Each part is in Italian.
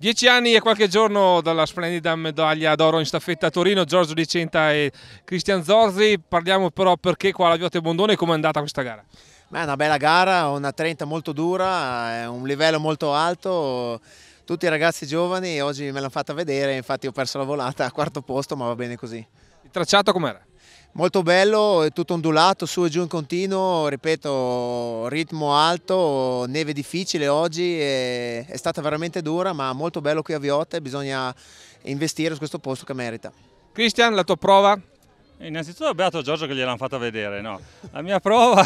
Dieci anni e qualche giorno dalla splendida medaglia d'oro in staffetta a Torino, Giorgio Dicenta e Cristian Zorzi. Parliamo però perché qua alla Viotte Bondone, come è andata questa gara? Beh, è una bella gara, una 30 molto dura, è un livello molto alto. Tutti i ragazzi giovani oggi me l'hanno fatta vedere, infatti ho perso la volata a quarto posto, ma va bene così. Il tracciato com'era? molto bello, è tutto ondulato, su e giù in continuo, ripeto, ritmo alto, neve difficile oggi, è, è stata veramente dura ma molto bello qui a Viotte, bisogna investire su questo posto che merita. Cristian, la tua prova? Innanzitutto beato Giorgio che gliel'hanno fatta vedere, no? La mia prova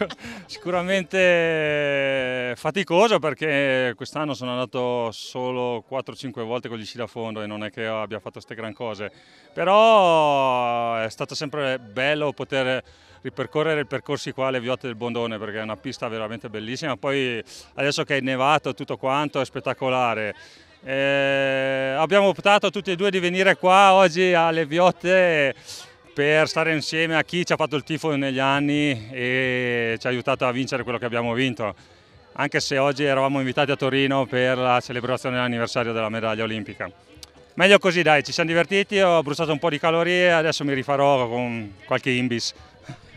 sicuramente faticosa perché quest'anno sono andato solo 4-5 volte con gli sci da fondo e non è che abbia fatto queste gran cose, però eh, è stato sempre bello poter ripercorrere i percorsi qua alle Viotte del Bondone perché è una pista veramente bellissima, poi adesso che è nevato tutto quanto è spettacolare. Eh, abbiamo optato tutti e due di venire qua oggi alle Viotte per stare insieme a chi ci ha fatto il tifo negli anni e ci ha aiutato a vincere quello che abbiamo vinto. Anche se oggi eravamo invitati a Torino per la celebrazione dell'anniversario della medaglia olimpica. Meglio così dai, ci siamo divertiti, ho bruciato un po' di calorie, e adesso mi rifarò con qualche imbis.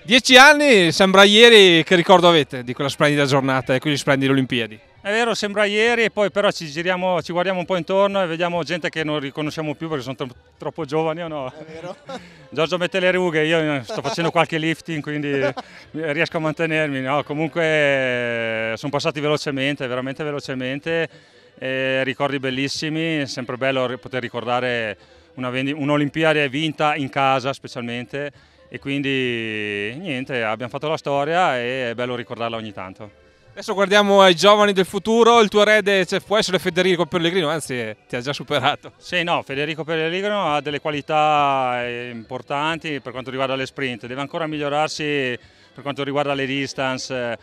Dieci anni, sembra ieri, che ricordo avete di quella splendida giornata e quelle splendide Olimpiadi? È vero, sembra ieri e poi però ci giriamo, ci guardiamo un po' intorno e vediamo gente che non riconosciamo più perché sono tro troppo giovani o no. È vero. Giorgio mette le rughe, io sto facendo qualche lifting quindi riesco a mantenermi. No? Comunque eh, sono passati velocemente, veramente velocemente, eh, ricordi bellissimi, è sempre bello poter ricordare un'Olimpiade un vinta in casa specialmente e quindi niente, abbiamo fatto la storia e è bello ricordarla ogni tanto. Adesso guardiamo ai giovani del futuro, il tuo erede cioè, può essere Federico Pellegrino, anzi eh, ti ha già superato. Sì, no, Federico Pellegrino ha delle qualità eh, importanti per quanto riguarda le sprint, deve ancora migliorarsi per quanto riguarda le distance,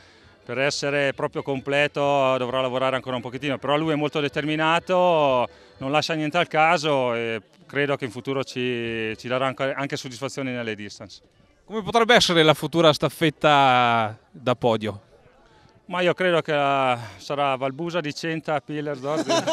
per essere proprio completo dovrà lavorare ancora un pochettino, però lui è molto determinato, non lascia niente al caso e credo che in futuro ci, ci darà anche soddisfazioni nelle distance. Come potrebbe essere la futura staffetta da podio? Ma io credo che eh, sarà Valbusa, di Centa Dicenta, d'Ordine.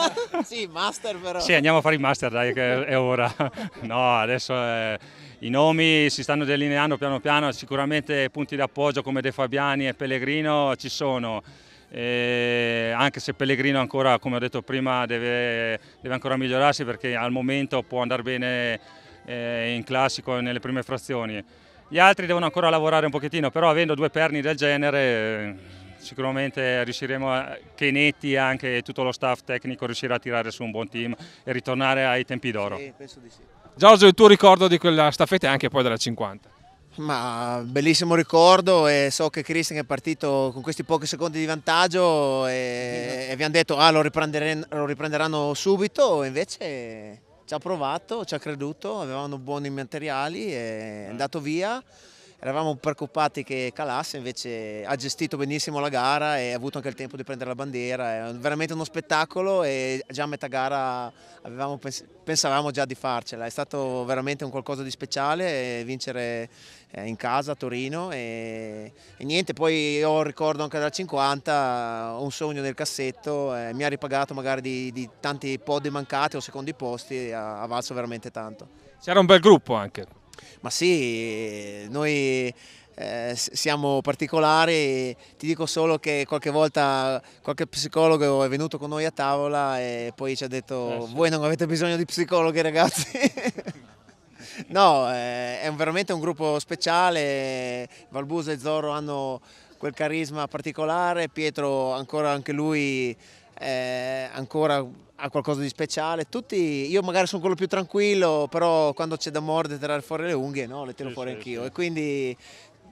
sì, master però. Sì, andiamo a fare i master, dai, che è ora. No, adesso è... Eh, i nomi si stanno delineando piano piano, sicuramente punti d'appoggio come De Fabiani e Pellegrino ci sono. E eh, anche se Pellegrino ancora, come ho detto prima, deve, deve ancora migliorarsi perché al momento può andare bene in classico nelle prime frazioni. Gli altri devono ancora lavorare un pochettino, però avendo due perni del genere sicuramente riusciremo a, Chenetti e anche tutto lo staff tecnico riuscirà a tirare su un buon team e ritornare ai tempi d'oro. Sì, penso di sì. Giorgio, il tuo ricordo di quella staffetta e anche poi della 50? Ma bellissimo ricordo e so che Christian è partito con questi pochi secondi di vantaggio e, e vi hanno detto ah, lo, lo, riprenderanno subito e invece ci ha provato, ci ha creduto, avevano buoni materiali e è andato via eravamo preoccupati che calasse, invece ha gestito benissimo la gara e ha avuto anche il tempo di prendere la bandiera, è veramente uno spettacolo e già a metà gara avevamo, pensavamo già di farcela, è stato veramente un qualcosa di speciale eh, vincere eh, in casa a Torino e, e niente, poi ho ricordo anche dal 50 un sogno nel cassetto, eh, mi ha ripagato magari di, di, tanti podi mancati o secondi posti, ha, ha valso veramente tanto. C'era un bel gruppo anche. Ma sì, noi eh, siamo particolari, ti dico solo che qualche volta qualche psicologo è venuto con noi a tavola e poi ci ha detto eh, voi non avete bisogno di psicologi ragazzi. No, eh, è veramente un gruppo speciale, Valbusa e Zorro hanno quel carisma particolare, Pietro ancora anche lui eh, ancora ha qualcosa di speciale. Tutti, io magari sono quello più tranquillo, però quando c'è da mordere, tirare fuori le unghie, no, le tiro sì, fuori sì, anch'io. Sì. E quindi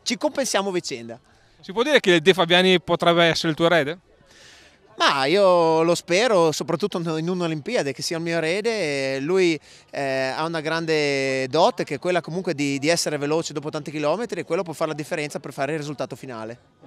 ci compensiamo vicenda. Si può dire che De Fabiani potrebbe essere il tuo erede? Ma io lo spero, soprattutto in un'Olimpiade, che sia il mio erede. Lui eh, ha una grande dote, che è quella comunque di, di essere veloce dopo tanti chilometri, e quello può fare la differenza per fare il risultato finale.